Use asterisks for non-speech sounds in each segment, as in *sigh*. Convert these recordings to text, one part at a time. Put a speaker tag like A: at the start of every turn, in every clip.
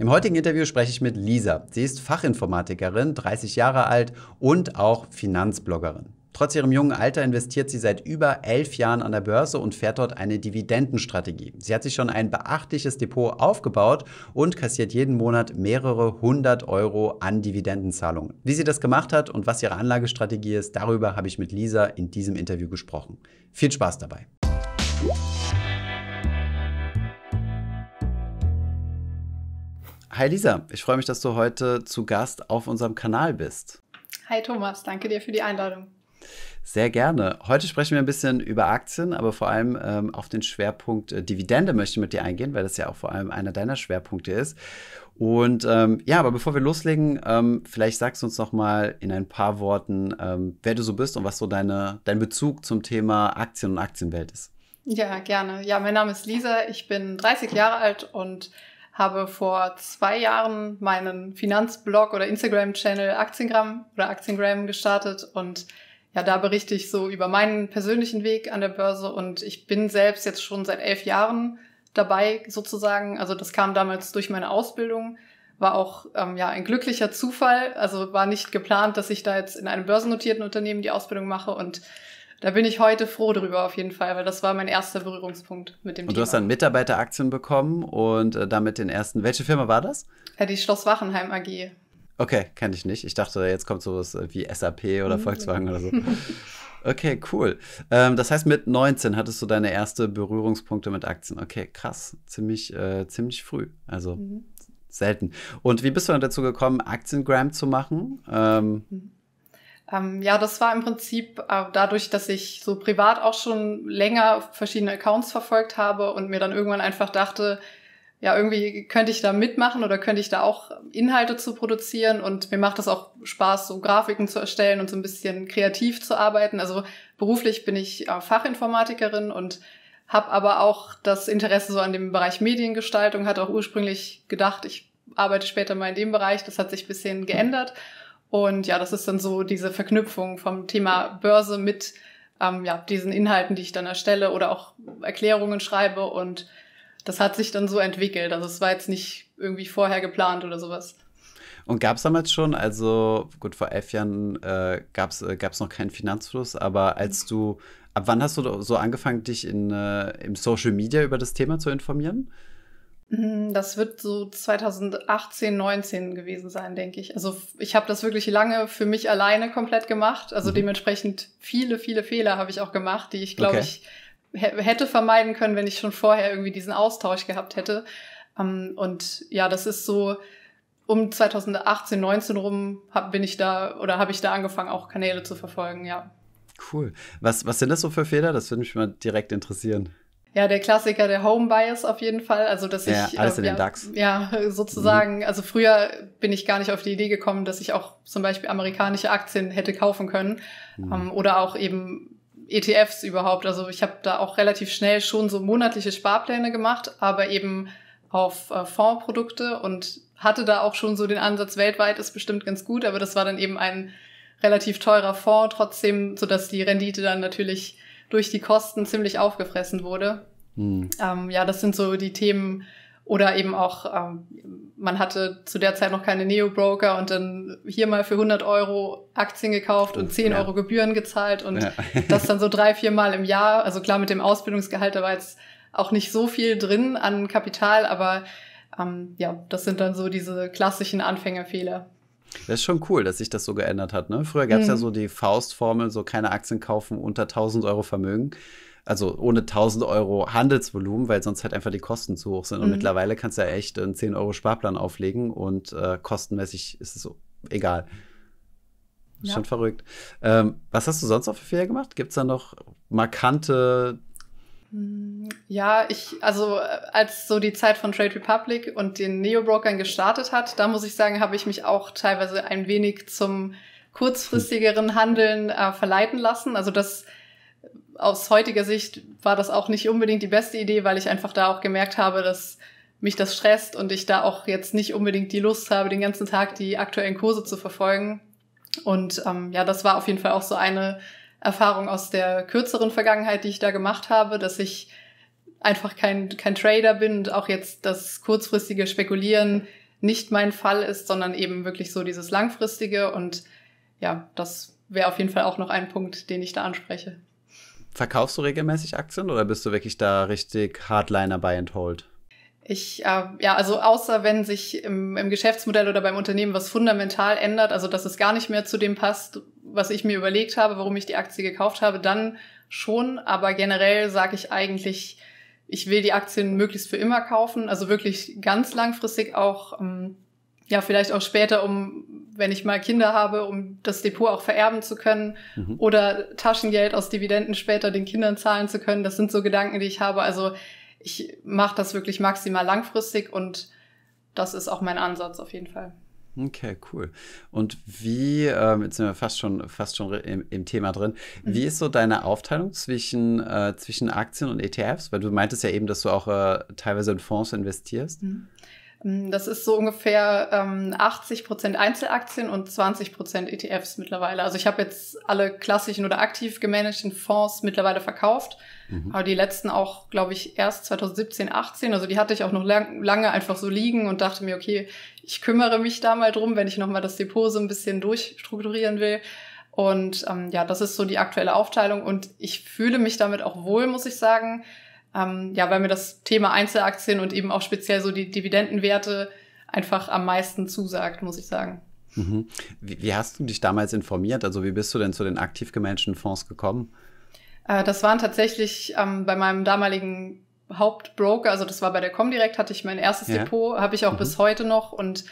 A: Im heutigen Interview spreche ich mit Lisa. Sie ist Fachinformatikerin, 30 Jahre alt und auch Finanzbloggerin. Trotz ihrem jungen Alter investiert sie seit über elf Jahren an der Börse und fährt dort eine Dividendenstrategie. Sie hat sich schon ein beachtliches Depot aufgebaut und kassiert jeden Monat mehrere hundert Euro an Dividendenzahlungen. Wie sie das gemacht hat und was ihre Anlagestrategie ist, darüber habe ich mit Lisa in diesem Interview gesprochen. Viel Spaß dabei! Hi Lisa, ich freue mich, dass du heute zu Gast auf unserem Kanal bist.
B: Hi Thomas, danke dir für die Einladung.
A: Sehr gerne. Heute sprechen wir ein bisschen über Aktien, aber vor allem ähm, auf den Schwerpunkt äh, Dividende möchte ich mit dir eingehen, weil das ja auch vor allem einer deiner Schwerpunkte ist. Und ähm, ja, aber bevor wir loslegen, ähm, vielleicht sagst du uns noch mal in ein paar Worten, ähm, wer du so bist und was so deine, dein Bezug zum Thema Aktien und Aktienwelt ist.
B: Ja, gerne. Ja, mein Name ist Lisa, ich bin 30 Jahre alt und habe vor zwei Jahren meinen Finanzblog oder Instagram-Channel Aktiengramm oder Aktiengramm gestartet und ja, da berichte ich so über meinen persönlichen Weg an der Börse und ich bin selbst jetzt schon seit elf Jahren dabei sozusagen. Also das kam damals durch meine Ausbildung, war auch ähm, ja ein glücklicher Zufall. Also war nicht geplant, dass ich da jetzt in einem börsennotierten Unternehmen die Ausbildung mache und da bin ich heute froh drüber auf jeden Fall, weil das war mein erster Berührungspunkt mit dem und Thema. Und du hast dann
A: Mitarbeiteraktien bekommen und äh, damit den ersten. Welche Firma war
B: das? Ja, die Schloss Wachenheim AG.
A: Okay, kenne ich nicht. Ich dachte, jetzt kommt sowas äh, wie SAP oder mhm. Volkswagen oder so. *laughs* Okay, cool. Ähm, das heißt, mit 19 hattest du deine erste Berührungspunkte mit Aktien. Okay, krass. Ziemlich, äh, ziemlich früh. Also mhm. selten. Und wie bist du dann dazu gekommen, Aktiengram zu machen? Ähm,
B: mhm. Ähm, ja, das war im Prinzip äh, dadurch, dass ich so privat auch schon länger verschiedene Accounts verfolgt habe und mir dann irgendwann einfach dachte, ja, irgendwie könnte ich da mitmachen oder könnte ich da auch Inhalte zu produzieren und mir macht das auch Spaß, so Grafiken zu erstellen und so ein bisschen kreativ zu arbeiten. Also beruflich bin ich äh, Fachinformatikerin und habe aber auch das Interesse so an dem Bereich Mediengestaltung, hatte auch ursprünglich gedacht, ich arbeite später mal in dem Bereich, das hat sich bisschen geändert. Mhm. Und ja, das ist dann so diese Verknüpfung vom Thema Börse mit ähm, ja, diesen Inhalten, die ich dann erstelle oder auch Erklärungen schreibe. Und das hat sich dann so entwickelt. Also es war jetzt nicht irgendwie vorher geplant oder sowas.
A: Und gab es damals schon, also gut, vor elf Jahren äh, gab es äh, noch keinen Finanzfluss, aber als du, ab wann hast du so angefangen, dich in, äh, im Social Media über das Thema zu informieren?
B: Mhm, das wird so 2018, 19 gewesen sein, denke ich. Also ich habe das wirklich lange für mich alleine komplett gemacht. Also mhm. dementsprechend viele, viele Fehler habe ich auch gemacht, die ich, glaube okay. ich, hätte vermeiden können, wenn ich schon vorher irgendwie diesen Austausch gehabt hätte. Ähm, und ja, das ist so um 2018, 19 rum hab, bin ich da oder habe ich da angefangen, auch Kanäle zu verfolgen, ja.
A: Cool. Was, was sind das so für Fehler? Das würde mich mal direkt interessieren.
B: Ja, der Klassiker, der Home Bias auf jeden Fall. Also, dass ja, ich. Alles äh, in ja, den DAX. Ja, *laughs* sozusagen. Mhm. Also, früher bin ich gar nicht auf die Idee gekommen, dass ich auch zum Beispiel amerikanische Aktien hätte kaufen können. Mhm. Ähm, oder auch eben ETFs überhaupt. Also, ich habe da auch relativ schnell schon so monatliche Sparpläne gemacht, aber eben auf äh, Fondsprodukte und hatte da auch schon so den Ansatz, weltweit ist bestimmt ganz gut, aber das war dann eben ein relativ teurer Fonds trotzdem, sodass die Rendite dann natürlich durch die Kosten ziemlich aufgefressen wurde. Mhm. Ähm, ja, das sind so die Themen. Oder eben auch, ähm, man hatte zu der Zeit noch keine Neo-Broker und dann hier mal für 100 Euro Aktien gekauft und 10 ja. Euro Gebühren gezahlt und ja. *laughs* das dann so drei, vier Mal im Jahr. Also klar, mit dem Ausbildungsgehalt, da war jetzt auch nicht so viel drin an Kapital, aber ähm, ja, das sind dann so diese klassischen Anfängerfehler.
A: Das ist schon cool, dass sich das so geändert hat. Ne? Früher gab es mhm. ja so die Faustformel, so keine Aktien kaufen unter 1000 Euro Vermögen. Also ohne 1000 Euro Handelsvolumen, weil sonst halt einfach die Kosten zu hoch sind. Und mhm. mittlerweile kannst du ja echt einen 10 Euro Sparplan auflegen und äh, kostenmäßig ist es so egal. Ja. Schon verrückt. Ähm, was hast du sonst noch für Fehler gemacht? Gibt es da noch markante
B: hm, ja, ich, also äh, als so die Zeit von Trade Republic und den Neo-Brokern gestartet hat, da muss ich sagen, habe ich mich auch teilweise ein wenig zum kurzfristigeren Handeln äh, verleiten lassen. Also das äh, aus heutiger Sicht war das auch nicht unbedingt die beste Idee, weil ich einfach da auch gemerkt habe, dass mich das stresst und ich da auch jetzt nicht unbedingt die Lust habe, den ganzen Tag die aktuellen Kurse zu verfolgen. Und ähm, ja, das war auf jeden Fall auch so eine Erfahrung aus der kürzeren Vergangenheit, die ich da gemacht habe, dass ich einfach kein, kein Trader bin und auch jetzt das kurzfristige Spekulieren nicht mein Fall ist, sondern eben wirklich so dieses langfristige. Und ja, das wäre auf jeden Fall auch noch ein Punkt, den ich da anspreche.
A: Verkaufst du regelmäßig Aktien oder bist du wirklich da richtig Hardliner bei Enthold?
B: Ich, äh, ja, also außer wenn sich im, im Geschäftsmodell oder beim Unternehmen was fundamental ändert, also dass es gar nicht mehr zu dem passt, was ich mir überlegt habe, warum ich die Aktie gekauft habe, dann schon. Aber generell sage ich eigentlich, ich will die Aktien möglichst für immer kaufen, also wirklich ganz langfristig auch, ähm, ja, vielleicht auch später, um, wenn ich mal Kinder habe, um das Depot auch vererben zu können mhm. oder Taschengeld aus Dividenden später den Kindern zahlen zu können. Das sind so Gedanken, die ich habe. Also ich mache das wirklich maximal langfristig und das ist auch mein Ansatz auf jeden Fall.
A: Okay, cool. Und wie, ähm, jetzt sind wir fast schon, fast schon im, im Thema drin, wie mhm. ist so deine Aufteilung zwischen, äh, zwischen Aktien und ETFs? Weil du meintest ja eben, dass du auch äh, teilweise in Fonds investierst.
B: Mhm. Mm, das ist so ungefähr ähm, 80 Prozent Einzelaktien und 20 Prozent ETFs mittlerweile. Also ich habe jetzt alle klassischen oder aktiv gemanagten Fonds mittlerweile verkauft, mhm. aber die letzten auch, glaube ich, erst 2017, 18. Also die hatte ich auch noch lang, lange einfach so liegen und dachte mir, okay, ich kümmere mich da mal drum, wenn ich nochmal das Depot so ein bisschen durchstrukturieren will. Und ähm, ja, das ist so die aktuelle Aufteilung und ich fühle mich damit auch wohl, muss ich sagen ähm, ja, weil mir das Thema Einzelaktien und eben auch speziell so die Dividendenwerte einfach am meisten zusagt, muss ich sagen.
A: Mhm. Wie, wie, hast du dich damals informiert? Also wie bist du denn zu den aktiv gemanagten Fonds gekommen?
B: Äh, das waren tatsächlich ähm, bei meinem damaligen Hauptbroker, also das war bei der Comdirect, hatte ich mein erstes ja. Depot, habe ich auch mhm. bis heute noch und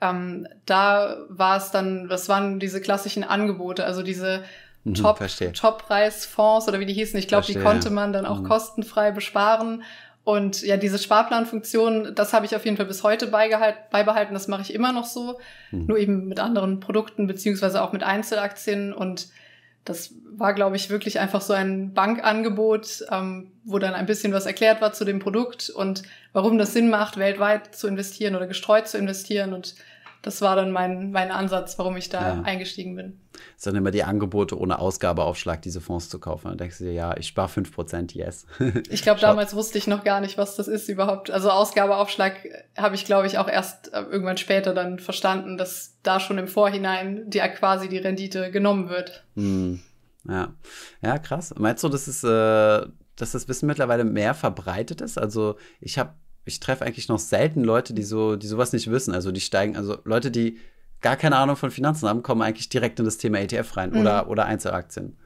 B: ähm, da war es dann, das waren diese klassischen Angebote, also diese Mhm, Top, Top-Preis-Fonds oder wie die hießen. Ich glaube, die konnte man dann auch mhm. kostenfrei besparen. Und ja, diese Sparplanfunktion, das habe ich auf jeden Fall bis heute beibehalten. Das mache ich immer noch so, mhm. nur eben mit anderen Produkten beziehungsweise auch mit Einzelaktien. Und das war, glaube ich, wirklich einfach so ein Bankangebot, ähm, wo dann ein bisschen was erklärt war zu dem Produkt und warum das Sinn macht, weltweit zu investieren oder gestreut zu investieren. Und das war dann mein, mein Ansatz, warum ich da ja. eingestiegen bin.
A: Das sind immer die Angebote ohne Ausgabeaufschlag, diese Fonds zu kaufen. Dann denkst du dir, ja, ich spare 5%, yes. *laughs* ich glaube, damals
B: wusste ich noch gar nicht, was das ist überhaupt. Also Ausgabeaufschlag habe ich, glaube ich, auch erst äh, irgendwann später dann verstanden, dass da schon im Vorhinein die, quasi die Rendite genommen wird.
A: Hm. Ja. ja, krass. Meinst du, das ist... Äh dass das Wissen mittlerweile mehr verbreitet ist. Also ich habe ich treffe eigentlich noch selten Leute, die so, die sowas nicht wissen. Also die steigen, also Leute, die gar keine Ahnung von Finanzen haben, kommen eigentlich direkt in das Thema ETF rein mhm. oder, oder Einzelaktien.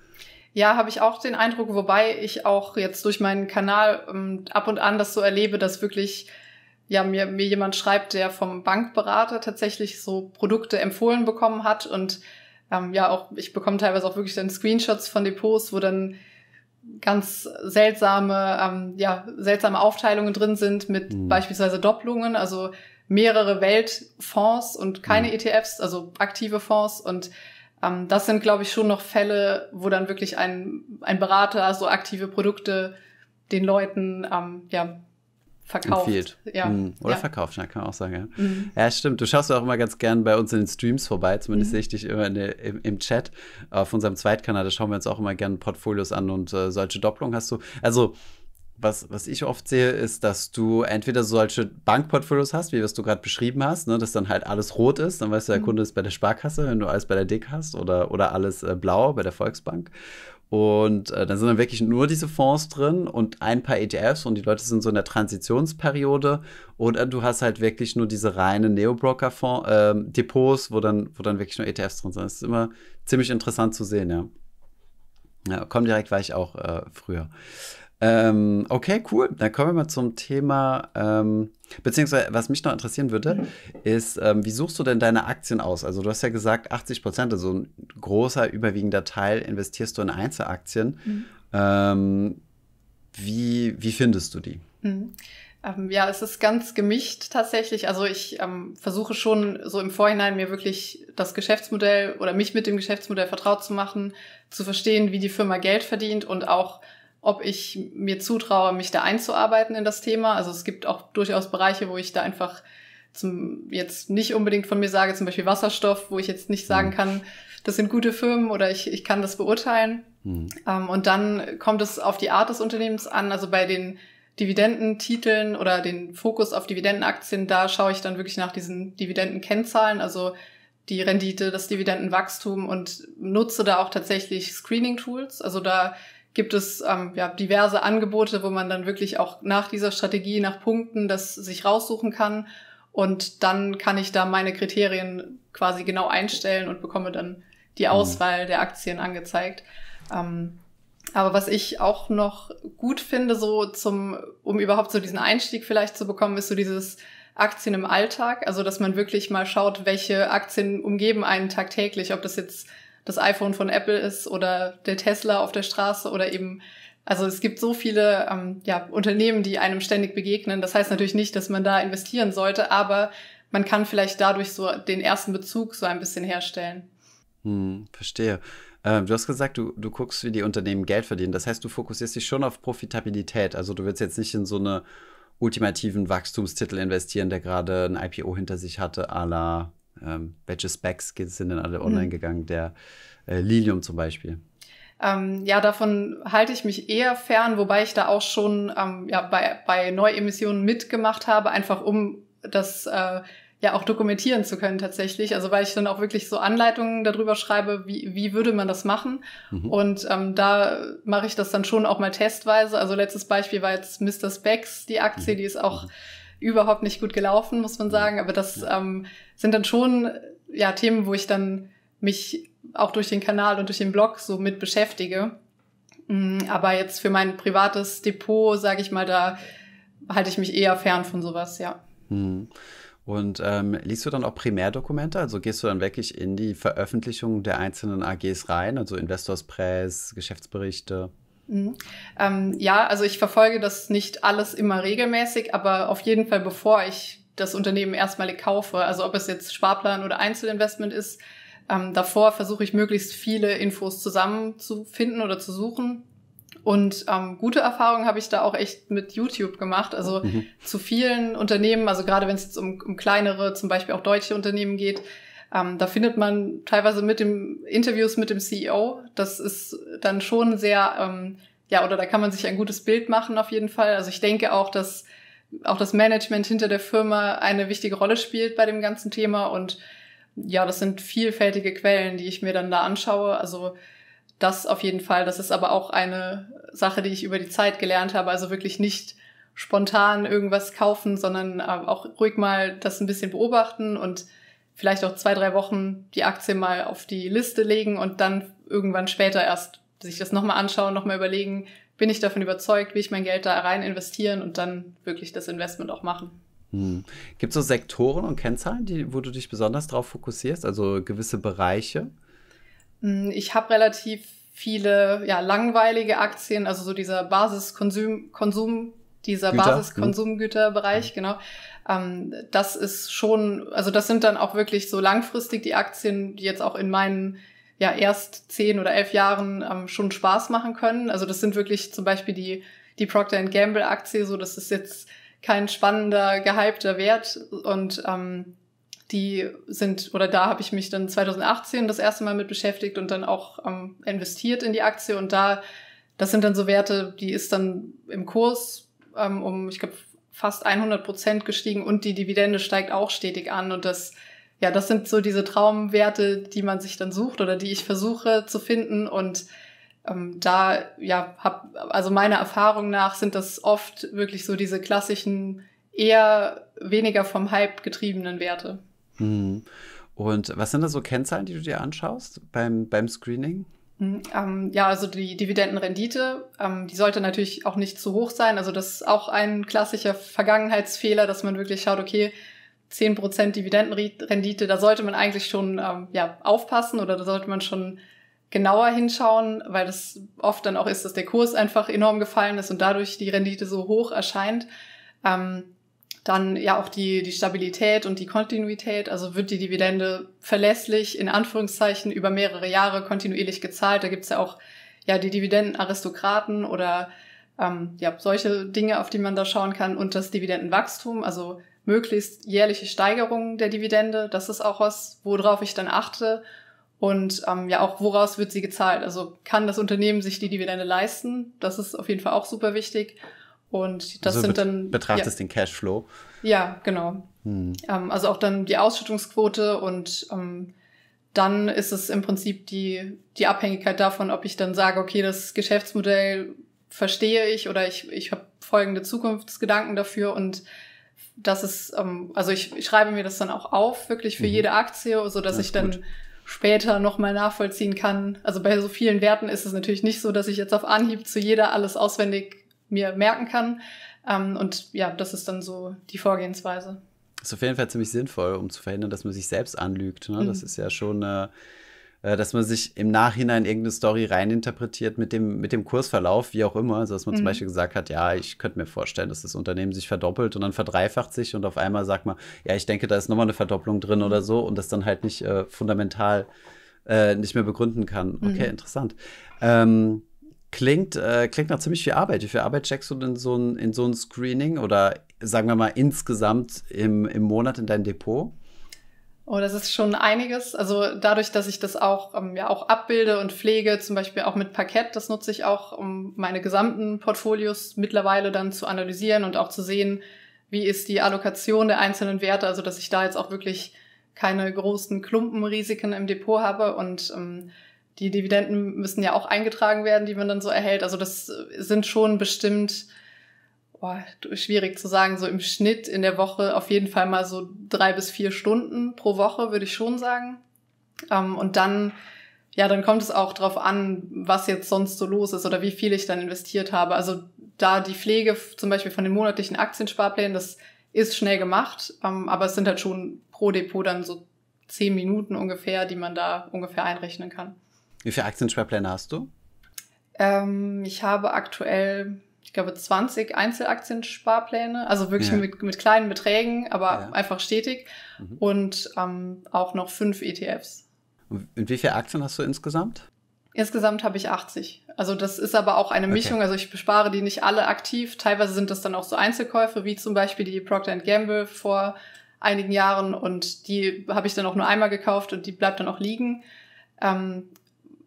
B: Ja, habe ich auch den Eindruck, wobei ich auch jetzt durch meinen Kanal ähm, ab und an das so erlebe, dass wirklich ja, mir, mir jemand schreibt, der vom Bankberater tatsächlich so Produkte empfohlen bekommen hat und ähm, ja, auch ich bekomme teilweise auch wirklich dann Screenshots von Depots, wo dann ganz seltsame, ähm, ja, seltsame Aufteilungen drin sind mit mhm. beispielsweise Doppelungen, also mehrere Weltfonds und keine mhm. ETFs, also aktive Fonds und ähm, das sind, glaube ich, schon noch Fälle, wo dann wirklich ein, ein Berater so aktive Produkte den Leuten ähm, ja, verkauft. Empfiehlt. Ja. Mhm. Oder ja.
A: verkauft, kann man auch sagen. Ja. Mhm. ja, stimmt. Du schaust auch immer ganz gern bei uns in den Streams vorbei. Zumindest mhm. sehe ich dich immer der, im, im, Chat auf unserem Zweitkanal. Da schauen wir uns auch immer gerne Portfolios an und äh, solche Doppelungen hast du. Also, was, was ich oft sehe, ist, dass du entweder solche Bankportfolios hast, wie was du gerade beschrieben hast, ne, dass dann halt alles rot ist, dann weißt du, der mhm. Kunde ist bei der Sparkasse, wenn du alles bei der Dick hast oder, oder alles äh, blau bei der Volksbank. Und äh, dann sind dann wirklich nur diese Fonds drin und ein paar ETFs und die Leute sind so in der Transitionsperiode. Oder äh, du hast halt wirklich nur diese reinen Neo-Broker-Depots, ähm, äh, wo, dann, wo dann wirklich nur ETFs drin sind. Das ist immer ziemlich interessant zu sehen, ja. Ja, komm direkt war ich auch äh, früher. Ähm, okay, cool. Dann kommen wir mal zum Thema, ähm, beziehungsweise was mich noch interessieren würde, mhm. ist, ähm, wie suchst du denn deine Aktien aus? Also du hast ja gesagt, 80 Prozent, also ein großer, überwiegender Teil investierst du in Einzelaktien. Mhm. Ähm, wie, wie
B: findest du die? Mhm. Ähm, ja, es ist ganz gemischt tatsächlich. Also ich ähm, versuche schon so im Vorhinein mir wirklich das Geschäftsmodell oder mich mit dem Geschäftsmodell vertraut zu machen, zu verstehen, wie die Firma Geld verdient und auch ob ich mir zutraue, mich da einzuarbeiten in das Thema. Also es gibt auch durchaus Bereiche, wo ich da einfach zum, jetzt nicht unbedingt von mir sage, zum Beispiel Wasserstoff, wo ich jetzt nicht sagen mhm. kann, das sind gute Firmen oder ich, ich kann das beurteilen. Mhm. Ähm, und dann kommt es auf die Art des Unternehmens an. Also bei den Dividendentiteln oder den Fokus auf Dividendenaktien, da schaue ich dann wirklich nach diesen Dividendenkennzahlen, also die Rendite, das Dividendenwachstum und nutze da auch tatsächlich Screening-Tools. Also da gibt es ähm, ja, diverse Angebote, wo man dann wirklich auch nach dieser Strategie, nach Punkten das sich raussuchen kann. Und dann kann ich da meine Kriterien quasi genau einstellen und bekomme dann die mhm. Auswahl der Aktien angezeigt. Ähm, aber was ich auch noch gut finde, so zum, um überhaupt so diesen Einstieg vielleicht zu bekommen, ist so dieses Aktien im Alltag. Also, dass man wirklich mal schaut, welche Aktien umgeben einen tagtäglich, ob das jetzt das iPhone von Apple ist oder der Tesla auf der Straße oder eben, also es gibt so viele ähm, ja, Unternehmen, die einem ständig begegnen. Das heißt natürlich nicht, dass man da investieren sollte, aber man kann vielleicht dadurch so den ersten Bezug so ein bisschen herstellen.
A: Hm, verstehe. Äh, du hast gesagt, du, du guckst, wie die Unternehmen Geld verdienen. Das heißt, du fokussierst dich schon auf Profitabilität. Also du willst jetzt nicht in so eine ultimativen Wachstumstitel investieren, der gerade ein IPO hinter sich hatte, à la ähm, welche Specs sind denn alle mhm. online mhm. gegangen? Der äh, Lilium zum Beispiel.
B: Ähm, ja, davon halte ich mich eher fern, wobei ich da auch schon ähm, ja, bei, bei Neuemissionen mitgemacht habe, einfach um das äh, ja auch dokumentieren zu können tatsächlich. Also weil ich dann auch wirklich so Anleitungen darüber schreibe, wie, wie würde man das machen. Mhm. Und ähm, da mache ich das dann schon auch mal testweise. Also letztes Beispiel war jetzt Mr. Specs, die Aktie, mhm. die ist auch mhm überhaupt nicht gut gelaufen, muss man sagen. Aber das ähm, sind dann schon ja, Themen, wo ich dann mich auch durch den Kanal und durch den Blog so mit beschäftige. Mm, aber jetzt für mein privates Depot, sage ich mal, da halte ich mich eher fern von sowas, ja.
A: Hm. Und ähm, liest du dann auch Primärdokumente? Also gehst du dann wirklich in die Veröffentlichung der einzelnen AGs rein, also Investors Press, Geschäftsberichte?
B: Mhm. Ähm, ja, also ich verfolge das nicht alles immer regelmäßig, aber auf jeden Fall, bevor ich das Unternehmen erstmalig kaufe, also ob es jetzt Sparplan oder Einzelinvestment ist, ähm, davor versuche ich möglichst viele Infos zusammenzufinden oder zu suchen. Und ähm, gute Erfahrungen habe ich da auch echt mit YouTube gemacht. Also mhm. zu vielen Unternehmen, also gerade wenn es jetzt um, um kleinere, zum Beispiel auch deutsche Unternehmen geht, ähm, da findet man teilweise mit dem Interviews mit dem CEO, das ist dann schon sehr, ähm, ja, oder da kann man sich ein gutes Bild machen auf jeden Fall. Also ich denke auch, dass auch das Management hinter der Firma eine wichtige Rolle spielt bei dem ganzen Thema und ja, das sind vielfältige Quellen, die ich mir dann da anschaue. Also das auf jeden Fall. Das ist aber auch eine Sache, die ich über die Zeit gelernt habe. Also wirklich nicht spontan irgendwas kaufen, sondern äh, auch ruhig mal das ein bisschen beobachten und vielleicht auch zwei, drei Wochen die Aktie mal auf die Liste legen und dann irgendwann später erst sich das nochmal anschauen, nochmal überlegen, bin ich davon überzeugt, wie ich mein Geld da rein investieren und dann wirklich das Investment auch machen.
A: Hm. Gibt es so Sektoren und Kennzahlen, die, wo du dich besonders darauf fokussierst, also gewisse Bereiche?
B: Hm, ich habe relativ viele ja, langweilige Aktien, also so dieser Basiskonsum, Konsum, dieser mhm. Basiskonsumgüterbereich, mhm. genau. Ähm, das ist schon, also das sind dann auch wirklich so langfristig die Aktien, die jetzt auch in meinen ja erst zehn oder elf Jahren ähm, schon Spaß machen können. Also das sind wirklich zum Beispiel die, die Procter Gamble Aktie, so das ist jetzt kein spannender, gehypter Wert und ähm, die sind, oder da habe ich mich dann 2018 das erste Mal mit beschäftigt und dann auch ähm, investiert in die Aktie und da, das sind dann so Werte, die ist dann im Kurs ähm, um, ich glaube, fast 100 Prozent gestiegen und die Dividende steigt auch stetig an und das ja, das sind so diese Traumwerte, die man sich dann sucht oder die ich versuche zu finden. Und ähm, da, ja, hab, also meiner Erfahrung nach sind das oft wirklich so diese klassischen, eher weniger vom Hype getriebenen Werte.
A: Hm. Und was sind da so Kennzahlen, die du dir anschaust beim, beim Screening?
B: Hm, ähm, ja, also die Dividendenrendite, ähm, die sollte natürlich auch nicht zu hoch sein. Also das ist auch ein klassischer Vergangenheitsfehler, dass man wirklich schaut, okay, 10% Dividendenrendite, da sollte man eigentlich schon ähm, ja, aufpassen oder da sollte man schon genauer hinschauen, weil das oft dann auch ist, dass der Kurs einfach enorm gefallen ist und dadurch die Rendite so hoch erscheint. Ähm, dann ja auch die, die Stabilität und die Kontinuität. Also wird die Dividende verlässlich in Anführungszeichen über mehrere Jahre kontinuierlich gezahlt. Da gibt's ja auch ja die Dividendenaristokraten oder ähm, ja, solche Dinge, auf die man da schauen kann. Und das Dividendenwachstum, also möglichst jährliche Steigerungen der Dividende, das ist auch was, worauf ich dann achte. Und ähm, ja, auch woraus wird sie gezahlt? Also kann das Unternehmen sich die Dividende leisten? Das ist auf jeden Fall auch super wichtig. Und das also sind dann. Betrachtest
A: ja, den Cashflow.
B: Ja, genau. Hm. Ähm, also auch dann die Ausschüttungsquote und ähm, dann ist es im Prinzip die, die Abhängigkeit davon, ob ich dann sage, okay, das Geschäftsmodell verstehe ich oder ich, ich habe folgende Zukunftsgedanken dafür und das ist, ähm, also ich, ich schreibe mir das dann auch auf, wirklich für mhm. jede Aktie, so dass ich dann später nochmal nachvollziehen kann. Also bei so vielen Werten ist es natürlich nicht so, dass ich jetzt auf Anhieb zu jeder alles auswendig mir merken kann. Ähm, und ja, das ist dann so die Vorgehensweise.
A: Das ist auf jeden Fall ziemlich sinnvoll, um zu verhindern, dass man sich selbst anlügt. Ne? Mhm. Das ist ja schon eine äh, äh, dass man sich im Nachhinein irgendeine Story reininterpretiert mit dem, mit dem Kursverlauf, wie auch immer. Also, dass man mhm. zum Beispiel gesagt hat, ja, ich könnte mir vorstellen, dass das Unternehmen sich verdoppelt und dann verdreifacht sich und auf einmal sagt man, ja, ich denke, da ist nochmal eine Verdopplung drin mhm. oder so und das dann halt nicht äh, fundamental äh, nicht mehr begründen kann. Okay, mhm. interessant. Ähm, Klingt, äh, klingt nach ziemlich viel Arbeit. Wie viel Arbeit checkst du denn so ein, in so ein Screening oder sagen wir mal insgesamt im, im Monat in dein Depot?
B: Oh, das ist schon einiges. Also dadurch, dass ich das auch, ähm, ja, auch abbilde und pflege, zum Beispiel auch mit Parkett, das nutze ich auch, um meine gesamten Portfolios mittlerweile dann zu analysieren und auch zu sehen, wie ist die Allokation der einzelnen Werte, also dass ich da jetzt auch wirklich keine großen Klumpenrisiken im Depot habe und ähm, die Dividenden müssen ja auch eingetragen werden, die man dann so erhält. Also das äh, sind schon bestimmt, boah, schwierig zu sagen, so im Schnitt in der Woche auf jeden Fall mal so drei bis vier Stunden pro Woche, würde ich schon sagen. Ähm, und dann, ja, dann kommt es auch drauf an, was jetzt sonst so los ist oder wie viel ich dann investiert habe. Also da die Pflege zum Beispiel von den monatlichen Aktiensparplänen, das ist schnell gemacht, ähm, aber es sind halt schon pro Depot dann so zehn Minuten ungefähr, die man da ungefähr einrechnen kann.
A: Wie viele Aktiensparpläne hast du?
B: Ähm, ich habe aktuell, ich glaube, 20 Einzelaktiensparpläne, also wirklich ja. mit, mit, kleinen Beträgen, aber ja. einfach stetig. Mhm. Und ähm, auch noch fünf ETFs.
A: Und wie viele Aktien hast du insgesamt?
B: Insgesamt habe ich 80. Also das ist aber auch eine Mischung. Okay. Also ich bespare die nicht alle aktiv. Teilweise sind das dann auch so Einzelkäufe, wie zum Beispiel die Procter Gamble vor einigen Jahren. Und die habe ich dann auch nur einmal gekauft und die bleibt dann auch liegen. Ähm,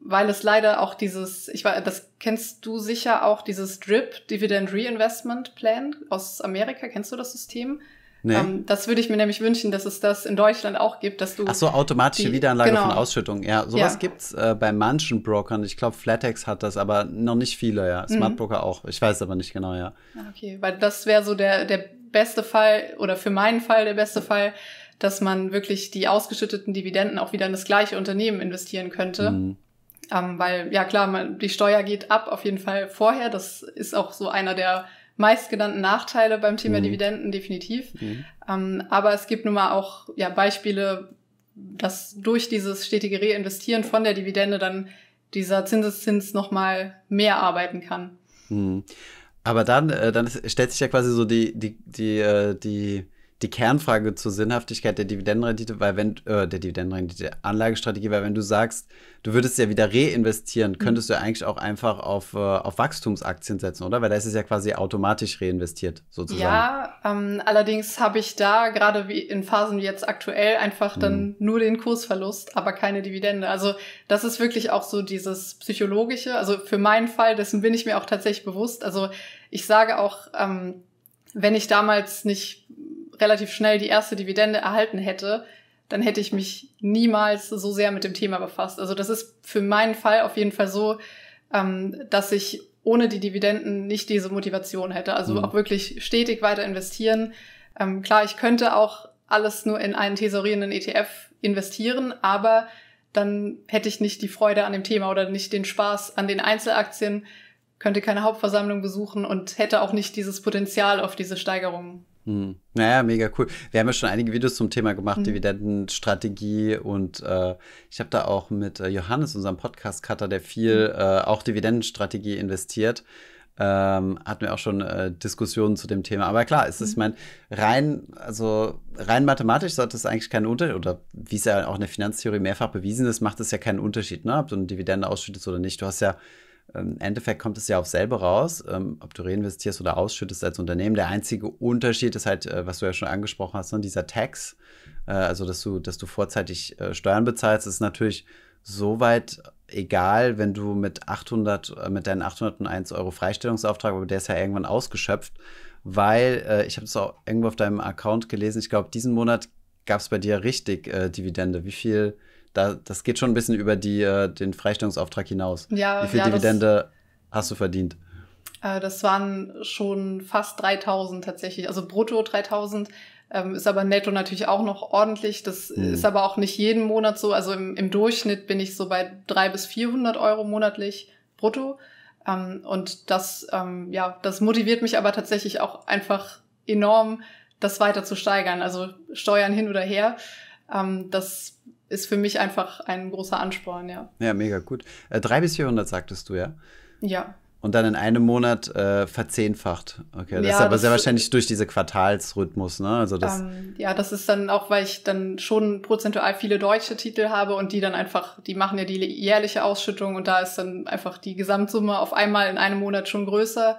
B: weil es leider auch dieses, ich war, das kennst du sicher auch, dieses DRIP, Dividend Reinvestment Plan aus Amerika, kennst du das System? Nee. Ähm, das würde ich mir nämlich wünschen, dass es das in Deutschland auch gibt, dass du. Ach so, automatische die, Wiederanlage genau. von
A: Ausschüttungen. Ja, sowas ja. gibt's äh, bei manchen Brokern. Ich glaube, Flatex hat das, aber noch nicht viele, ja. Mhm. Smart Broker mhm. auch. Ich weiß aber nicht genau, ja.
B: Ah, okay, weil das wäre so der, der beste Fall oder für meinen Fall der beste Fall, dass man wirklich die ausgeschütteten Dividenden auch wieder in das gleiche Unternehmen investieren könnte. Mhm. Ähm, weil, ja klar, man, die Steuer geht ab auf jeden Fall vorher. Das ist auch so einer der meistgenannten Nachteile beim Thema mhm. Dividenden, definitiv. Mhm. Ähm, aber es gibt nun mal auch ja, Beispiele, dass durch dieses stetige Reinvestieren von der Dividende dann dieser Zinseszins nochmal mehr arbeiten kann.
A: Mhm. Aber dann, äh, dann ist, stellt sich ja quasi so die, die, die, äh, die die Kernfrage zur Sinnhaftigkeit der Dividendenrendite, weil wenn äh, der Dividendenrendite Anlagestrategie, weil wenn du sagst, du würdest ja wieder reinvestieren, mhm. könntest du eigentlich auch einfach auf, äh, auf Wachstumsaktien setzen, oder? Weil da ist es ja quasi automatisch reinvestiert, sozusagen. Ja,
B: ähm, allerdings habe ich da gerade wie in Phasen wie jetzt aktuell einfach dann mhm. nur den Kursverlust, aber keine Dividende. Also das ist wirklich auch so dieses psychologische. Also für meinen Fall, dessen bin ich mir auch tatsächlich bewusst. Also ich sage auch, ähm, wenn ich damals nicht relativ schnell die erste Dividende erhalten hätte, dann hätte ich mich niemals so sehr mit dem Thema befasst. Also das ist für meinen Fall auf jeden Fall so, ähm, dass ich ohne die Dividenden nicht diese Motivation hätte. Also mhm. auch wirklich stetig weiter investieren. Ähm, klar, ich könnte auch alles nur in einen thesaurierenden ETF investieren, aber dann hätte ich nicht die Freude an dem Thema oder nicht den Spaß an den Einzelaktien, könnte keine Hauptversammlung besuchen und hätte auch nicht dieses Potenzial auf diese Steigerung
A: hm. Naja, mega cool. Wir haben ja schon einige Videos zum Thema gemacht, mhm. Dividendenstrategie und äh, ich habe da auch mit äh, Johannes, unserem Podcast-Cutter, der viel mhm. äh, auch Dividendenstrategie investiert, ähm, hatten wir auch schon äh, Diskussionen zu dem Thema. Aber klar, es ist, ich mhm. meine, rein, also rein mathematisch sollte es eigentlich keinen Unterschied, oder wie es ja auch in der Finanztheorie mehrfach bewiesen ist, macht es ja keinen Unterschied, ne? ob du eine Dividende ausschüttest oder nicht. Du hast ja im Endeffekt kommt es ja auch selber raus, ähm, ob du reinvestierst oder ausschüttest als Unternehmen. Der einzige Unterschied ist halt, äh, was du ja schon angesprochen hast, ne, dieser Tax, äh, also dass du, dass du vorzeitig äh, Steuern bezahlst, ist natürlich soweit egal, wenn du mit 800, mit deinen 801 Euro Freistellungsauftrag, aber der ist ja irgendwann ausgeschöpft, weil ich habe es auch irgendwo auf deinem Account gelesen, ich glaube, diesen Monat gab es bei dir richtig Dividende. Wie viel? da, das geht schon ein bisschen über die, äh, den Freistellungsauftrag hinaus. Ja, Wie viel ja, Dividende hast du verdient?
B: Äh, das waren schon fast 3000 tatsächlich, also brutto 3000. Ähm, ist aber netto natürlich auch noch ordentlich. Das hm. ist aber auch nicht jeden Monat so. Also im, im Durchschnitt bin ich so bei 300 bis 400 Euro monatlich brutto. Ähm, und das, ähm, ja, das motiviert mich aber tatsächlich auch einfach enorm, das weiter zu steigern. Also Steuern hin oder her. Ähm, das ist für mich einfach ein großer Ansporn, ja.
A: Ja, mega gut. Äh, 300 bis 400 sagtest du, ja? Ja. Und dann in einem Monat äh, verzehnfacht. Okay, das ja, ist aber das sehr wahrscheinlich durch diese Quartalsrhythmus, ne? Also das
B: ähm, ja, das ist dann auch, weil ich dann schon prozentual viele deutsche Titel habe und die dann einfach, die machen ja die jährliche Ausschüttung und da ist dann einfach die Gesamtsumme auf einmal in einem Monat schon größer.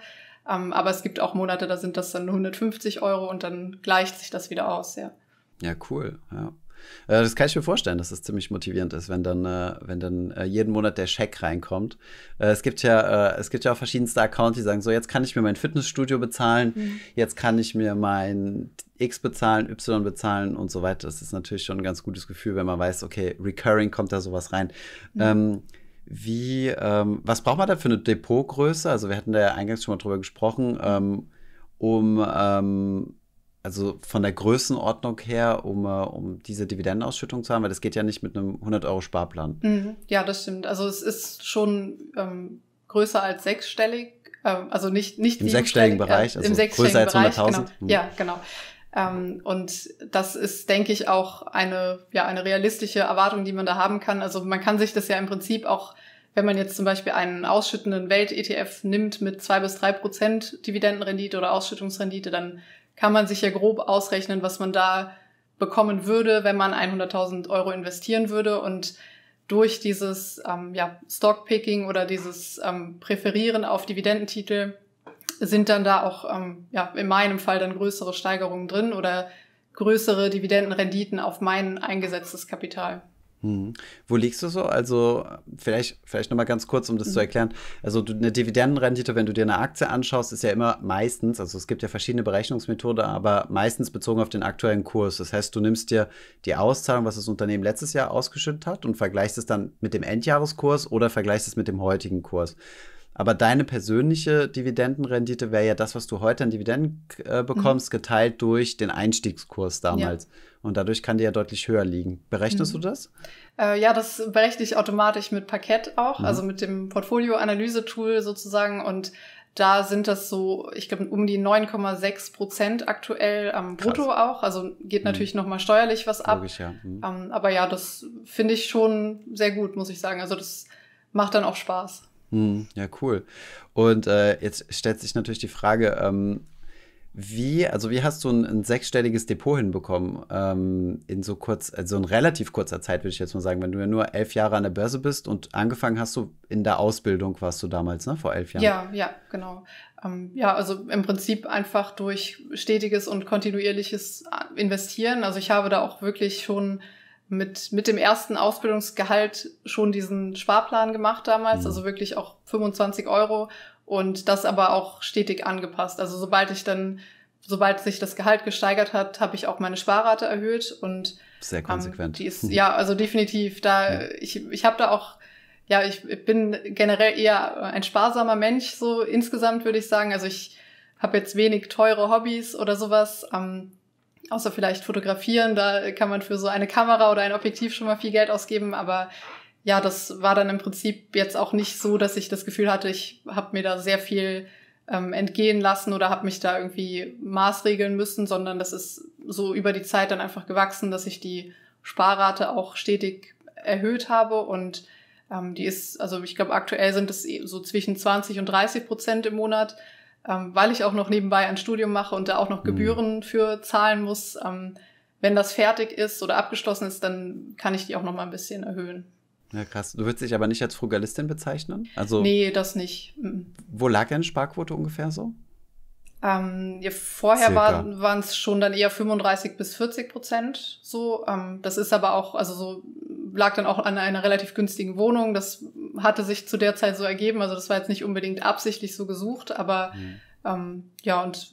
B: Ähm, aber es gibt auch Monate, da sind das dann 150 Euro und dann gleicht sich das wieder aus, ja.
A: Ja, cool. Ja. Äh, das kann ich mir vorstellen, dass es das ziemlich motivierend ist, wenn dann, äh, wenn dann äh, jeden Monat der Scheck reinkommt. es, gibt ja, es gibt ja auch verschiedenste Accounts, die sagen, so jetzt kann ich mir mein Fitnessstudio bezahlen, mhm. jetzt kann ich mir mein X bezahlen, Y bezahlen und so weiter. Das ist natürlich schon ein ganz gutes Gefühl, wenn man weiß, okay, recurring kommt da sowas rein. Mhm. Ähm, wie, ähm, was braucht man da für eine Depotgröße? Also wir hatten da ja eingangs schon mal drüber gesprochen, mhm. ähm, um ähm, also von der Größenordnung her, um, äh, um diese Dividendenausschüttung zu haben? Weil das geht ja nicht mit einem 100-Euro-Sparplan.
B: Mhm. Ja, das stimmt. Also es ist schon ähm, größer als sechsstellig. Ähm, also nicht, nicht im also sechsstelligen Bereich. Äh, also Im sechsstelligen größer als 100.000. Genau. Mhm. Ja, genau. Ähm, und das ist, denke ich, auch eine, ja, eine realistische Erwartung, die man da haben kann. Also man kann sich das ja im Prinzip auch wenn man jetzt zum Beispiel einen ausschüttenden Welt-ETF nimmt mit zwei bis drei Prozent Dividendenrendite oder Ausschüttungsrendite, dann kann man sich ja grob ausrechnen, was man da bekommen würde, wenn man 100.000 Euro investieren würde. Und durch dieses ähm, ja, Stockpicking oder dieses ähm, Präferieren auf Dividendentitel sind dann da auch ähm, ja, in meinem Fall dann größere Steigerungen drin oder größere Dividendenrenditen auf mein eingesetztes Kapital.
A: Hm. Wo liegst du so? Also vielleicht, vielleicht nochmal ganz kurz, um das mhm. zu erklären. Also du, eine Dividendenrendite, wenn du dir eine Aktie anschaust, ist ja immer meistens, also es gibt ja verschiedene Berechnungsmethoden, aber meistens bezogen auf den aktuellen Kurs. Das heißt, du nimmst dir die Auszahlung, was das Unternehmen letztes Jahr ausgeschüttet hat und vergleichst es dann mit dem Endjahreskurs oder vergleichst es mit dem heutigen Kurs. Aber deine persönliche Dividendenrendite wäre ja das, was du heute an Dividenden äh, mhm. bekommst, mhm. geteilt durch den Einstiegskurs damals. Ja. Und dadurch kann die ja deutlich höher liegen. Berechnest mhm. du
B: das? Äh, ja, das berechne ich automatisch mit Parkett auch, mhm. also mit dem Portfolio-Analyse-Tool sozusagen. Und da sind das so, ich glaube, um die 9,6 Prozent aktuell am Krass. Brutto auch. Also geht mhm. natürlich mhm. nochmal steuerlich was ab. Logisch, ja. Mhm. Ähm, aber ja, das finde ich schon sehr gut, muss ich sagen. Also das macht dann auch Spaß.
A: Hm, ja, cool. Und äh, jetzt stellt sich natürlich die Frage, ähm, wie, also wie hast du ein, ein sechsstelliges Depot hinbekommen ähm, in so kurz, also in relativ kurzer Zeit, würde ich jetzt mal sagen, wenn du ja nur elf Jahre an der Börse bist und angefangen hast du in der Ausbildung, warst du damals, ne, vor elf Jahren? Ja,
B: ja, genau. Ähm, ja, also im Prinzip einfach durch stetiges und kontinuierliches äh, Investieren. Also ich habe da auch wirklich schon mit, mit dem ersten Ausbildungsgehalt schon diesen Sparplan gemacht damals, mhm. also wirklich auch 25 Euro und das aber auch stetig angepasst. Also sobald ich dann, sobald sich das Gehalt gesteigert hat, habe ich auch meine Sparrate erhöht und sehr ähm, konsequent. Ähm, die ist, *laughs* ja, also definitiv. Da ja. ich, ich habe da auch ja, ich bin generell eher ein sparsamer Mensch, so insgesamt würde ich sagen. Also ich habe jetzt wenig teure Hobbys oder sowas. Ähm, Außer vielleicht fotografieren, da kann man für so eine Kamera oder ein Objektiv schon mal viel Geld ausgeben, aber ja, das war dann im Prinzip jetzt auch nicht so, dass ich das Gefühl hatte, ich habe mir da sehr viel ähm, entgehen lassen oder habe mich da irgendwie maßregeln müssen, sondern das ist so über die Zeit dann einfach gewachsen, dass ich die Sparrate auch stetig erhöht habe und ähm, die ist, also ich glaube aktuell sind es eh so zwischen 20 und 30 Prozent im Monat ähm, weil ich auch noch nebenbei ein Studium mache und da auch noch mhm. Gebühren für zahlen muss. Ähm, wenn das fertig ist oder abgeschlossen ist, dann kann ich die auch noch mal ein bisschen erhöhen.
A: Ja, krass. Du würdest dich aber nicht als Frugalistin bezeichnen? Also, nee,
B: das nicht. Mhm.
A: Wo lag deine Sparquote ungefähr so?
B: Ähm, ja, vorher war, waren es schon dann eher 35 bis 40 Prozent so. Ähm, das ist aber auch, also so lag dann auch an einer relativ günstigen Wohnung. Das hatte sich zu der Zeit so ergeben. Also das war jetzt nicht unbedingt absichtlich so gesucht, aber mhm. ähm, ja, und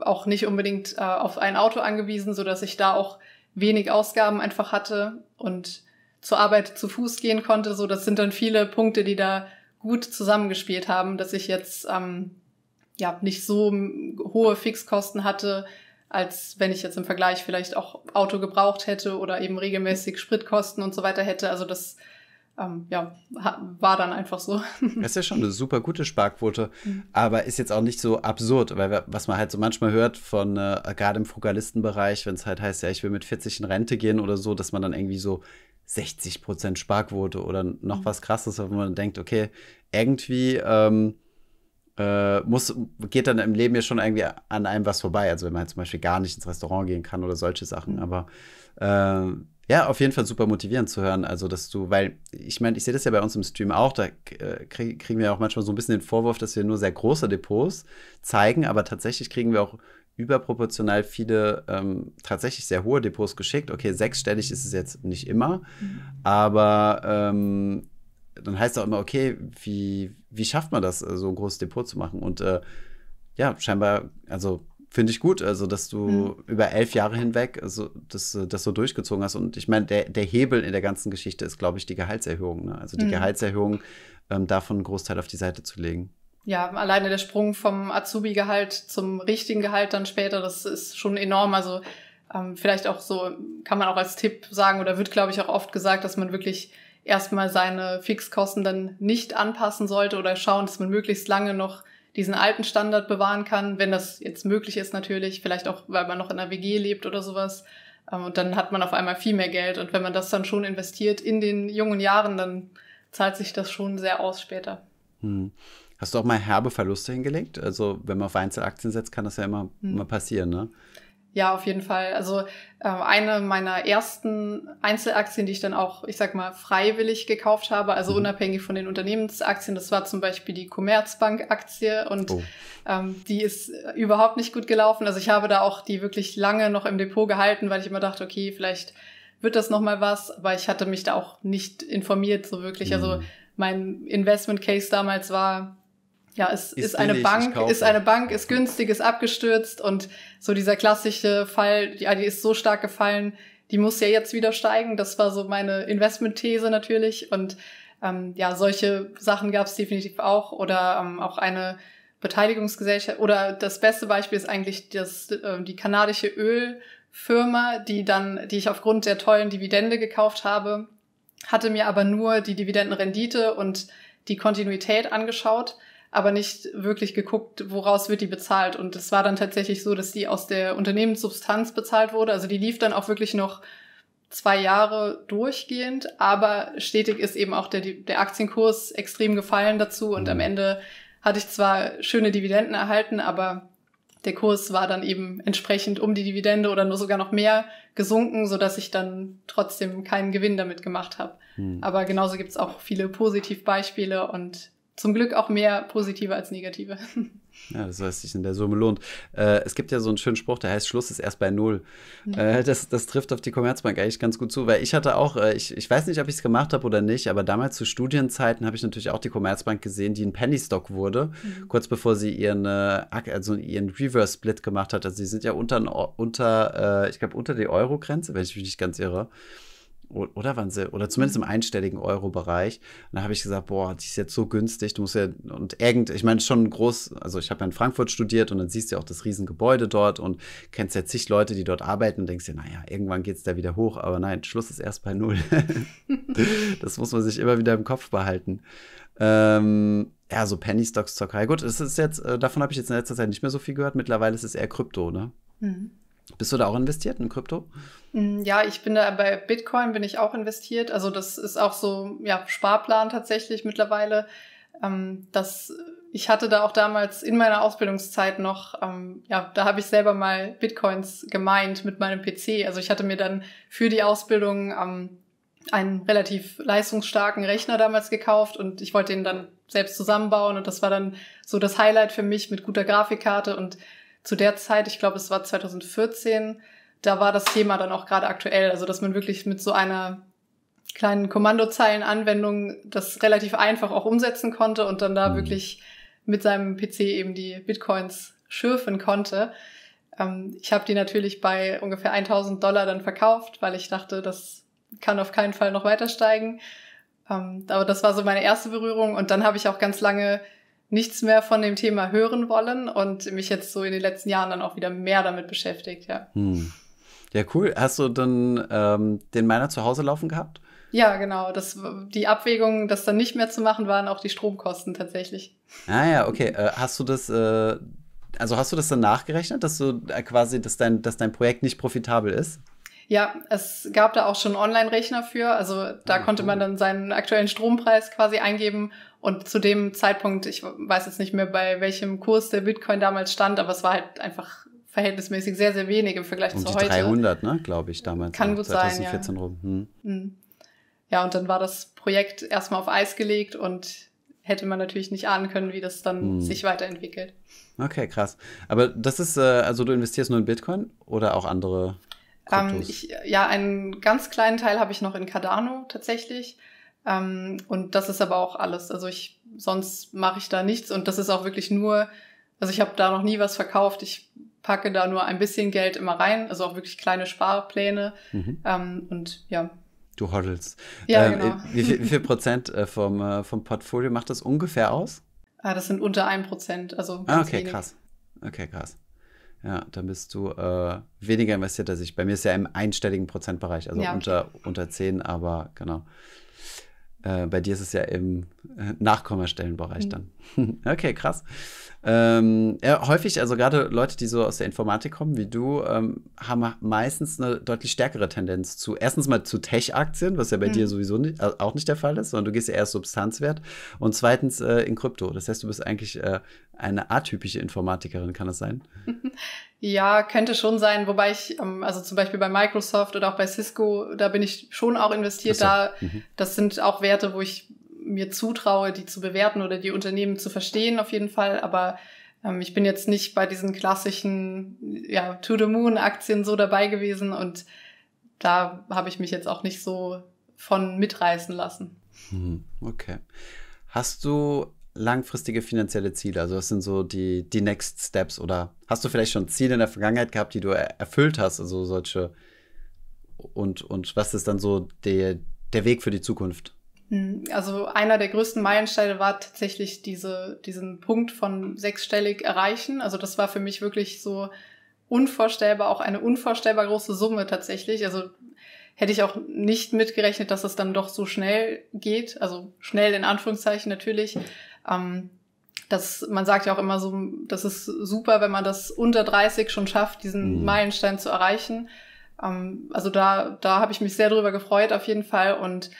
B: auch nicht unbedingt äh, auf ein Auto angewiesen, so dass ich da auch wenig Ausgaben einfach hatte und zur Arbeit zu Fuß gehen konnte. So, das sind dann viele Punkte, die da gut zusammengespielt haben, dass ich jetzt ähm, ja nicht so hm, hohe Fixkosten hatte, als wenn ich jetzt im Vergleich vielleicht auch Auto gebraucht hätte oder eben regelmäßig Spritkosten und so weiter hätte. Also das ähm, ja, war dann einfach so. *laughs* Das
A: ist ja schon eine super gute Sparquote, mhm. aber ist jetzt auch nicht so absurd, weil was man halt so manchmal hört von, äh, gerade im Frugalistenbereich, wenn es halt heißt, ja, ich will mit 40 in Rente gehen oder so, dass man dann irgendwie so 60 Prozent Sparquote oder noch mhm. was krasses, wenn man denkt, okay, irgendwie ähm, äh, muss, geht dann im Leben ja schon irgendwie an einem was vorbei. Also wenn man zum Beispiel gar nicht ins Restaurant gehen kann oder solche Sachen. Mhm. Aber äh, ja, auf jeden Fall super motivierend zu hören. Also, dass du, weil ich meine, ich sehe das ja bei uns im Stream auch, da äh, krieg, kriegen wir auch manchmal so ein bisschen den Vorwurf, dass wir nur sehr große Depots zeigen, aber tatsächlich kriegen wir auch überproportional viele ähm, tatsächlich sehr hohe Depots geschickt. Okay, sechsstellig ist es jetzt nicht immer, mhm. aber ähm, dann heißt es auch immer, okay, wie, wie schafft man das, äh, so ein großes Depot zu machen? Und äh, ja, scheinbar, also finde ich gut, also dass du mhm. über elf Jahre hinweg also, das, äh, das so durchgezogen hast. Und ich meine, der, der Hebel in der ganzen Geschichte ist, glaube ich, die Gehaltserhöhung. Ne? Also die mhm. Gehaltserhöhung, ähm, davon einen Großteil auf die Seite zu legen.
B: Ja, alleine der Sprung vom Azubi-Gehalt zum richtigen Gehalt dann später, das ist schon enorm. Also ähm, vielleicht auch so, kann man auch als Tipp sagen oder wird, glaube ich, auch oft gesagt, dass man wirklich erstmal seine Fixkosten dann nicht anpassen sollte oder schauen, dass man möglichst lange noch diesen alten Standard bewahren kann, wenn das jetzt möglich ist natürlich, vielleicht auch, weil man noch in einer WG lebt oder sowas. Ähm, und dann hat man auf einmal viel mehr Geld. Und wenn man das dann schon investiert in den jungen Jahren, dann zahlt sich das schon sehr aus später.
A: Hm. Hast du auch mal herbe Verluste hingelegt? Also wenn man auf Einzelaktien setzt, kann das ja immer hm. mal passieren, ne?
B: Ja, auf jeden Fall. Also äh, eine meiner ersten Einzelaktien, die ich dann auch, ich sag mal, freiwillig gekauft habe, also mhm. unabhängig von den Unternehmensaktien, das war zum Beispiel die Commerzbank-Aktie und oh. ähm, die ist äh, überhaupt nicht gut gelaufen. Also ich habe da auch die wirklich lange noch im Depot gehalten, weil ich immer dachte, okay, vielleicht wird das nochmal was, aber ich hatte mich da auch nicht informiert, so wirklich. Also mhm. Also mein Investment Case damals war, ja, es ist, ist eine Bank, ist eine Bank, ist günstig, ist abgestürzt und so dieser klassische Fall, ja, die ist so stark gefallen, die muss ja jetzt wieder steigen. Das war so meine Investmentthese natürlich und ähm, ja, solche Sachen gab es definitiv auch oder ähm, auch eine Beteiligungsgesellschaft oder das beste Beispiel ist eigentlich das, äh, die kanadische Ölfirma, die dann, die ich aufgrund der tollen Dividende gekauft habe, hatte mir aber nur die Dividendenrendite und die Kontinuität angeschaut aber nicht wirklich geguckt, woraus wird die bezahlt. Und es war dann tatsächlich so, dass die aus der Unternehmenssubstanz bezahlt wurde. Also die lief dann auch wirklich noch zwei Jahre durchgehend, aber stetig ist eben auch der, der Aktienkurs extrem gefallen dazu und am mhm. Ende hatte ich zwar schöne Dividenden erhalten, aber der Kurs war dann eben entsprechend um die Dividende oder nur sogar noch mehr gesunken, sodass ich dann trotzdem keinen Gewinn damit gemacht habe. Hm. Aber genauso gibt es auch viele Positivbeispiele und zum Glück auch mehr positive als negative. *laughs*
A: Ja, das heißt, sich in der Summe lohnt. Äh, es gibt ja so einen schönen Spruch, der heißt, Schluss ist erst bei Null. Mhm. Äh, das, das trifft auf die Commerzbank eigentlich ganz gut zu, weil ich hatte auch, äh, ich, ich weiß nicht, ob ich es gemacht habe oder nicht, aber damals zu Studienzeiten habe ich natürlich auch die Commerzbank gesehen, die ein Penny-Stock wurde, mhm. kurz bevor sie ihren, äh, also ihren Reverse-Split gemacht hat. Also sie sind ja unter, unter äh, ich glaube, unter die Euro-Grenze, wenn ich mich nicht ganz irre oder waren sie, oder zumindest im mhm. einstelligen Euro-Bereich. Und da habe ich gesagt, boah, die ist jetzt so günstig, du musst ja, und irgend, ich meine, schon groß, also ich habe ja in Frankfurt studiert und dann siehst du ja auch das Riesengebäude dort und kennst ja zig Leute, die dort arbeiten und denkst dir, naja, irgendwann geht es da wieder hoch, aber nein, Schluss ist erst bei null. *laughs* das muss man sich immer wieder im Kopf behalten. Ähm, ja, so Penny Stocks Zockerei. Gut, es ist jetzt, äh, davon habe ich jetzt in letzter Zeit nicht mehr so viel gehört. Mittlerweile ist es eher Krypto, ne? Mhm. Bist du da auch investiert in Krypto?
B: Mm, ja, ich bin da bei Bitcoin bin ich auch investiert. Also das ist auch so ja Sparplan tatsächlich mittlerweile. Ähm, das ich hatte da auch damals in meiner Ausbildungszeit noch, ähm, ja, da habe ich selber mal Bitcoins gemeint mit meinem PC. Also ich hatte mir dann für die Ausbildung ähm, einen relativ leistungsstarken Rechner damals gekauft und ich wollte den dann selbst zusammenbauen und das war dann so das Highlight für mich mit guter Grafikkarte und zu der Zeit, ich glaube, es war 2014, da war das Thema dann auch gerade aktuell. Also, dass man wirklich mit so einer kleinen Kommandozeilenanwendung das relativ einfach auch umsetzen konnte und dann da mhm. wirklich mit seinem PC eben die Bitcoins schürfen konnte. Ähm, ich habe die natürlich bei ungefähr 1000 Dollar dann verkauft, weil ich dachte, das kann auf keinen Fall noch weiter steigen. Ähm, aber das war so meine erste Berührung und dann habe ich auch ganz lange nichts mehr von dem Thema hören wollen und mich jetzt so in den letzten Jahren dann auch wieder mehr damit beschäftigt, ja.
A: Hm. Ja, cool. Hast du dann ähm, den meiner zu Hause laufen gehabt?
B: Ja, genau. Das, die Abwägung, das dann nicht mehr zu machen, waren auch die Stromkosten tatsächlich.
A: Ah ja, okay. Äh, hast du das, äh, also hast du das dann nachgerechnet, dass du äh, quasi, dass dein, dass dein Projekt nicht profitabel ist?
B: Ja, es gab da auch schon Online-Rechner für. Also da ah, konnte cool. man dann seinen aktuellen Strompreis quasi eingeben und zu dem Zeitpunkt, ich weiß jetzt nicht mehr, bei welchem Kurs der Bitcoin damals stand, aber es war halt einfach verhältnismäßig sehr, sehr wenig im Vergleich um zu die heute. 300, ne,
A: glaube ich, damals. Kann gut 2014 sein. Ja. Rum. Hm.
B: hm. ja, und dann war das Projekt erstmal auf Eis gelegt und hätte man natürlich nicht ahnen können, wie das dann hm. sich weiterentwickelt.
A: Okay, krass. Aber das ist, äh, also du investierst nur in Bitcoin oder auch andere? Ähm, ich,
B: ja, einen ganz kleinen Teil habe ich noch in Cardano tatsächlich. Ähm, und das ist aber auch alles. Also ich, sonst mache ich da nichts und das ist auch wirklich nur, also ich habe da noch nie was verkauft. Ich packe da nur ein bisschen Geld immer rein, also auch wirklich kleine Sparpläne. Mhm. Ähm, und ja,
A: Du hoddelst. Ja, ähm, genau. Wie viel, wie viel Prozent äh, vom, äh, vom Portfolio macht das ungefähr aus?
B: Ah, das sind unter einem Prozent. Also ah, okay, wenig. krass.
A: Okay, krass. Ja, dann bist du äh, weniger investiert als ich. Bei mir ist ja im einstelligen Prozentbereich, also ja. unter, unter 10, aber genau. Äh, bei dir ist es ja im äh, Nachkommastellenbereich mhm. dann. *laughs* okay, krass. Ähm, ja, häufig, also gerade Leute, die so aus der Informatik kommen wie du, ähm, haben meistens eine deutlich stärkere Tendenz zu, erstens mal zu Tech-Aktien, was ja bei mhm. dir sowieso nicht, also auch nicht der Fall ist, sondern du gehst ja erst Substanzwert und zweitens äh, in Krypto. Das heißt, du bist eigentlich äh, eine atypische Informatikerin, kann das sein? *laughs*
B: Ja, könnte schon sein, wobei ich, ähm, also zum Beispiel bei Microsoft oder auch bei Cisco, da bin ich schon auch investiert. So. Da, mhm. Das sind auch Werte, wo ich mir zutraue, die zu bewerten oder die Unternehmen zu verstehen auf jeden Fall. Aber ähm, ich bin jetzt nicht bei diesen klassischen ja, To the Moon Aktien so dabei gewesen und da habe ich mich jetzt auch nicht so von mitreißen lassen.
A: Hm, okay. Hast du langfristige finanzielle Ziele? Also was sind so die, die Next Steps oder hast du vielleicht schon Ziele in der Vergangenheit gehabt, die du er erfüllt hast? Also solche und, und was ist dann so der, der Weg für die Zukunft?
B: Also einer der größten Meilensteine war tatsächlich diese, diesen Punkt von sechsstellig erreichen. Also das war für mich wirklich so unvorstellbar, auch eine unvorstellbar große Summe tatsächlich. Also hätte ich auch nicht mitgerechnet, dass es dann doch so schnell geht. Also schnell in Anführungszeichen natürlich. Ähm, das, man sagt ja auch immer so, das ist super, wenn man das unter 30 schon schafft, diesen mhm. Meilenstein zu erreichen. Ähm, also da, da habe ich mich sehr drüber gefreut auf jeden Fall und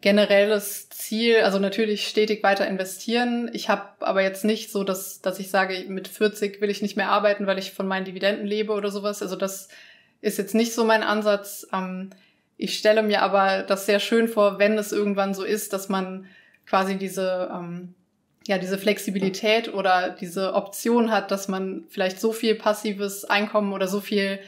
B: generelles Ziel, also natürlich stetig weiter investieren. Ich habe aber jetzt nicht so, dass, dass ich sage, mit 40 will ich nicht mehr arbeiten, weil ich von meinen Dividenden lebe oder sowas. Also das ist jetzt nicht so mein Ansatz. Ähm, ich stelle mir aber das sehr schön vor, wenn es irgendwann so ist, dass man quasi diese, ähm, ja, diese Flexibilität oder diese Option hat, dass man vielleicht so viel passives Einkommen oder so viel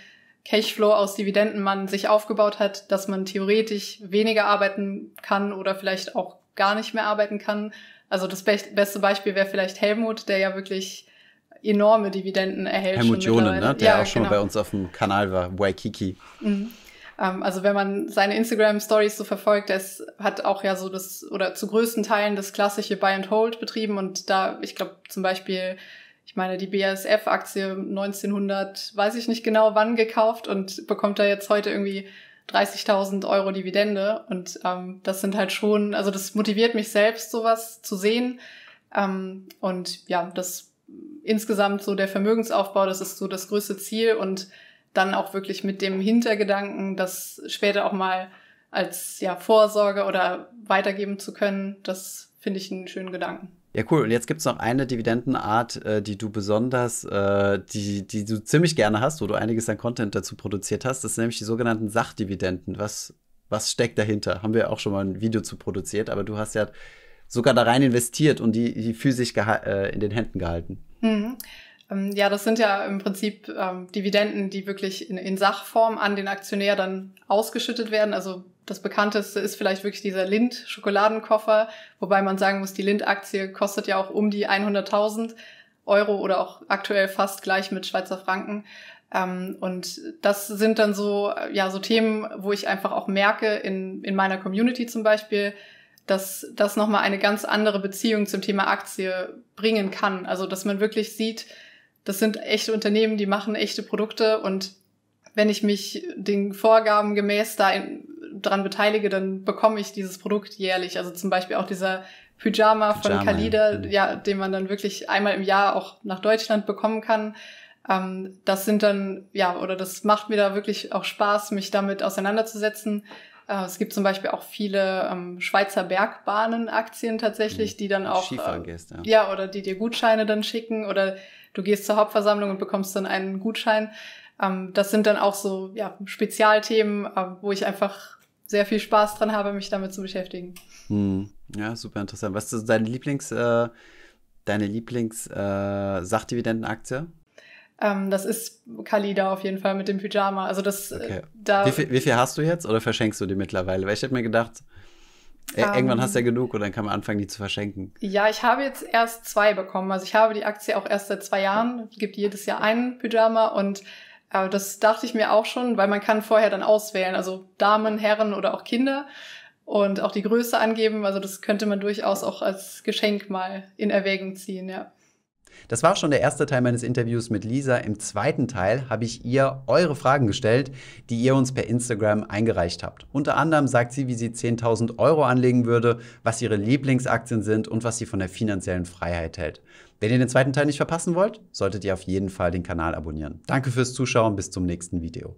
B: Cashflow aus Dividenden man sich aufgebaut hat, dass man theoretisch weniger arbeiten kann oder vielleicht auch gar nicht mehr arbeiten kann. Also das be beste Beispiel wäre vielleicht Helmut, der ja wirklich enorme Dividenden erhält. Helmut Jonen, ne? der ja, auch schon genau. bei
A: uns auf dem Kanal war, Waikiki.
B: Mhm. Ähm, also wenn man seine Instagram-Stories so verfolgt, es hat auch ja so das, oder zu größten Teilen das klassische Buy-and-Hold betrieben und da, ich glaube zum Beispiel ich meine, die BASF-Aktie 1900, weiß ich nicht genau wann gekauft und bekommt da jetzt heute irgendwie 30.000 Euro Dividende. Und ähm, das sind halt schon, also das motiviert mich selbst, sowas zu sehen. Ähm, und ja, das insgesamt so der Vermögensaufbau, das ist so das größte Ziel und dann auch wirklich mit dem Hintergedanken, das später auch mal als ja, Vorsorge oder weitergeben zu können, das finde ich einen schönen Gedanken.
A: Ja, cool. Und jetzt gibt es noch eine Dividendenart, äh, die du besonders, äh, die, die du ziemlich gerne hast, wo du einiges an Content dazu produziert hast. Das sind nämlich die sogenannten Sachdividenden. Was, was steckt dahinter? Haben wir auch schon mal ein Video zu produziert, aber du hast ja sogar da rein investiert und die, die physisch äh, in den Händen gehalten.
B: Mhm. Ähm, ja, das sind ja im Prinzip ähm, Dividenden, die wirklich in, in Sachform an den Aktionär dann ausgeschüttet werden. Also das bekannteste ist vielleicht wirklich dieser Lind-Schokoladenkoffer, wobei man sagen muss, die Lind-Aktie kostet ja auch um die 100.000 Euro oder auch aktuell fast gleich mit Schweizer Franken. Ähm, und das sind dann so, ja, so Themen, wo ich einfach auch merke, in, in meiner Community zum Beispiel, dass das nochmal eine ganz andere Beziehung zum Thema Aktie bringen kann. Also, dass man wirklich sieht, das sind echte Unternehmen, die machen echte Produkte und wenn ich mich den Vorgaben gemäß da in, dran beteilige, dann bekomme ich dieses Produkt jährlich. Also zum Beispiel auch dieser Pyjama, Pyjama von Kalida, ja. Mhm. ja, den man dann wirklich einmal im Jahr auch nach Deutschland bekommen kann. Ähm, das sind dann, ja, oder das macht mir da wirklich auch Spaß, mich damit auseinanderzusetzen. Äh, es gibt zum Beispiel auch viele ähm, Schweizer Bergbahnen-Aktien tatsächlich, mhm. die dann auch. Skifahren
A: äh, gehst, ja. ja,
B: oder die dir Gutscheine dann schicken oder du gehst zur Hauptversammlung und bekommst dann einen Gutschein. Ähm, das sind dann auch so ja, Spezialthemen, äh, wo ich einfach sehr viel Spaß dran habe, mich damit zu beschäftigen.
A: Hm. Ja, super interessant. Was ist deine Lieblings, äh, deine Lieblings äh, Sachdividendenaktie?
B: Ähm, das ist Kalida auf jeden Fall mit dem Pyjama. Also das äh, okay. da. Wie viel,
A: wie viel, hast du jetzt oder verschenkst du die mittlerweile? Weil ich hätte mir gedacht, e, ähm, irgendwann hast du ja genug und dann kann man anfangen, die zu verschenken.
B: Ja, ich habe jetzt erst zwei bekommen. Also ich habe die Aktie auch erst seit zwei Jahren. Es gibt jedes Jahr einen Pyjama und aber das dachte ich mir auch schon, weil man kann vorher dann auswählen, also Damen, Herren oder auch Kinder und auch die Größe angeben. Also das könnte man durchaus auch als Geschenk mal in Erwägung ziehen, ja.
A: Das war schon der erste Teil meines Interviews mit Lisa. Im zweiten Teil habe ich ihr eure Fragen gestellt, die ihr uns per Instagram eingereicht habt. Unter anderem sagt sie, wie sie 10.000 Euro anlegen würde, was ihre Lieblingsaktien sind und was sie von der finanziellen Freiheit hält. Wenn ihr den zweiten Teil nicht verpassen wollt, solltet ihr auf jeden Fall den Kanal abonnieren. Danke fürs Zuschauen, bis zum nächsten Video.